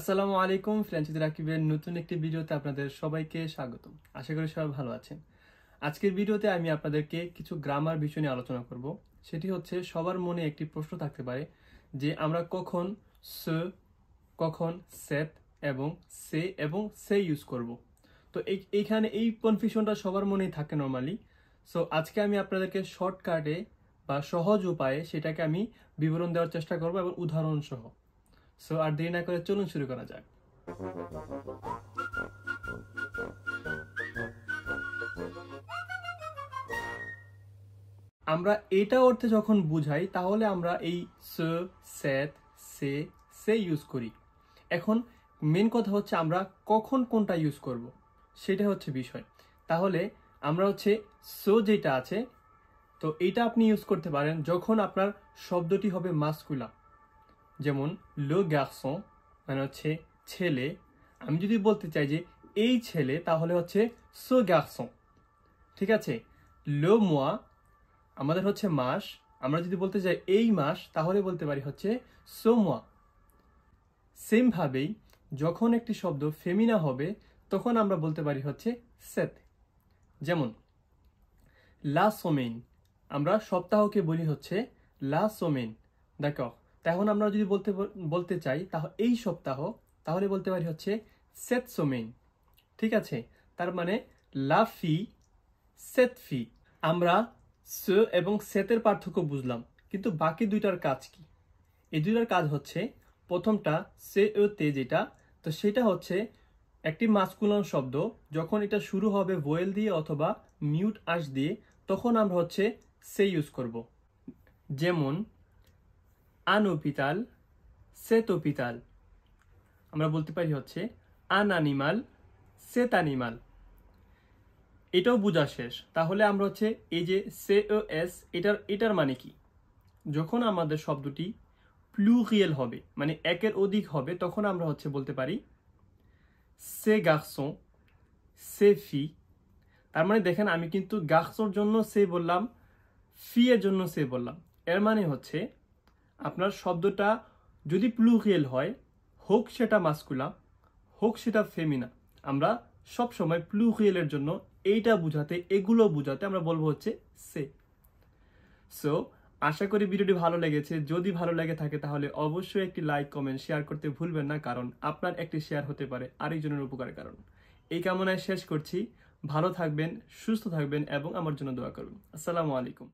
আসসালামু আলাইকুম ফ্রেন্সিদ রাকিবের নতুন একটি ভিডিওতে আপনাদের সবাইকে স্বাগত আশা করি সবাই ভালো আছেন আজকের ভিডিওতে আমি আপনাদেরকে কিছু গ্রামার বিষয় নিয়ে আলোচনা করব সেটি হচ্ছে সবার মনে একটি প্রশ্ন থাকতে পারে যে আমরা কখন স কখন সেত এবং সে এবং সে ইউজ করব তো এইখানে এই কনফিউশনটা সবার মনেই থাকে নর্মালি সো আজকে আমি আপনাদেরকে শর্টকাটে বা সহজ উপায়ে সেটাকে আমি বিবরণ দেওয়ার চেষ্টা করব এবং উদাহরণসহ সো আর দেরি না করে চলুন শুরু করা যাক আমরা এটা অর্থে যখন বুঝাই তাহলে আমরা এই স স্যাত সে সে ইউজ করি এখন মেন কথা হচ্ছে আমরা কখন কোনটা ইউজ করব। সেটা হচ্ছে বিষয় তাহলে আমরা হচ্ছে সো যেটা আছে তো এটা আপনি ইউজ করতে পারেন যখন আপনার শব্দটি হবে মাস্কুলা যেমন লো গ্যাকসন মানে হচ্ছে ছেলে আমি যদি বলতে চাই যে এই ছেলে তাহলে হচ্ছে সো গ্যাকসন ঠিক আছে লো মোয়া আমাদের হচ্ছে মাস আমরা যদি বলতে চাই এই মাস তাহলে বলতে পারি হচ্ছে সো মোয়া সেমভাবেই যখন একটি শব্দ ফেমিনা হবে তখন আমরা বলতে পারি হচ্ছে সেত যেমন লা সোমেন আমরা সপ্তাহকে বলি হচ্ছে লা সোমেন দেখ এখন আমরা যদি বলতে বলতে চাই তাহলে এই সপ্তাহ তাহলে বলতে পারি হচ্ছে সোমেন ঠিক আছে তার মানে লাফি সেতফি আমরা স এবং সেতের পার্থক্য বুঝলাম কিন্তু বাকি দুইটার কাজ কি এই দুইটার কাজ হচ্ছে প্রথমটা সে ও তে যেটা তো সেটা হচ্ছে একটি মাস্কুলন শব্দ যখন এটা শুরু হবে ভোয়েল দিয়ে অথবা মিউট আশ দিয়ে তখন আমরা হচ্ছে সে ইউজ করব যেমন আন সেত সেতোপিতাল আমরা বলতে পারি হচ্ছে আন আনিমাল সেত অ্যানিমাল এটাও বোঝা শেষ তাহলে আমরা হচ্ছে এই যে সে ও এস এটার এটার মানে কি যখন আমাদের শব্দটি প্লুরিয়েল হবে মানে একের অধিক হবে তখন আমরা হচ্ছে বলতে পারি সে গাকসো সে ফি তার মানে দেখেন আমি কিন্তু গাকসোর জন্য সে বললাম ফি এর জন্য সে বললাম এর মানে হচ্ছে আপনার শব্দটা যদি প্লুরিয়েল হয় হোক সেটা মাস্কুলা হোক সেটা ফেমিনা আমরা সব সময় প্লুরিয়েলের জন্য এইটা বুঝাতে এগুলো বুঝাতে আমরা বলবো হচ্ছে সে সো আশা করি ভিডিওটি ভালো লেগেছে যদি ভালো লেগে থাকে তাহলে অবশ্যই একটি লাইক কমেন্ট শেয়ার করতে ভুলবেন না কারণ আপনার একটি শেয়ার হতে পারে আরেকজনের উপকারের কারণ এই কামনায় শেষ করছি ভালো থাকবেন সুস্থ থাকবেন এবং আমার জন্য দোয়া করুন আসসালামু আলাইকুম